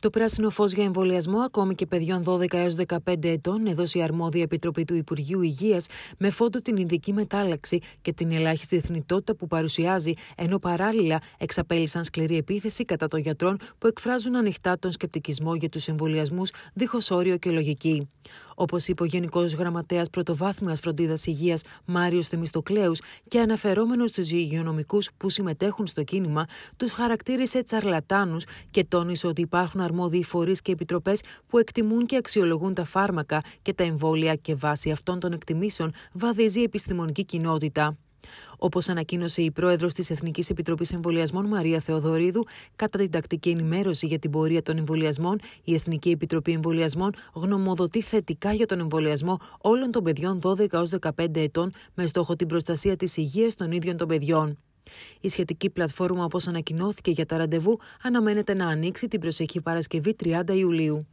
Το πράσινο φως για εμβολιασμό ακόμη και παιδιών 12 έω 15 ετών έδωσε η αρμόδια επιτροπή του Υπουργείου Υγείας με φόντο την ειδική μετάλλαξη και την ελάχιστη εθνικότητα που παρουσιάζει, ενώ παράλληλα εξαπέλυσαν σκληρή επίθεση κατά των γιατρών που εκφράζουν ανοιχτά τον σκεπτικισμό για τους εμβολιασμούς δίχως όριο και λογική. Όπως είπε ο Γενικός Γραμματέας Πρωτοβάθμιας Φροντίδας Υγείας Μάριος Θεμιστοκλέους και αναφερόμενος στους υγειονομικούς που συμμετέχουν στο κίνημα, τους χαρακτήρισε τσαρλατάνους και τόνισε ότι υπάρχουν αρμόδιοι φορείς και επιτροπές που εκτιμούν και αξιολογούν τα φάρμακα και τα εμβόλια και βάσει αυτών των εκτιμήσεων βαδίζει η επιστημονική κοινότητα. Όπως ανακοίνωσε η πρόεδρος της Εθνικής Επιτροπής Εμβολιασμών Μαρία Θεοδωρίδου, κατά την τακτική ενημέρωση για την πορεία των εμβολιασμών, η Εθνική Επιτροπή Εμβολιασμών γνωμοδοτεί θετικά για τον εμβολιασμό όλων των παιδιών 12 έως 15 ετών με στόχο την προστασία της υγείας των ίδιων των παιδιών. Η σχετική πλατφόρμα, όπως ανακοινώθηκε για τα ραντεβού, αναμένεται να ανοίξει την προσεχή Παρασκευή 30 Ιουλίου.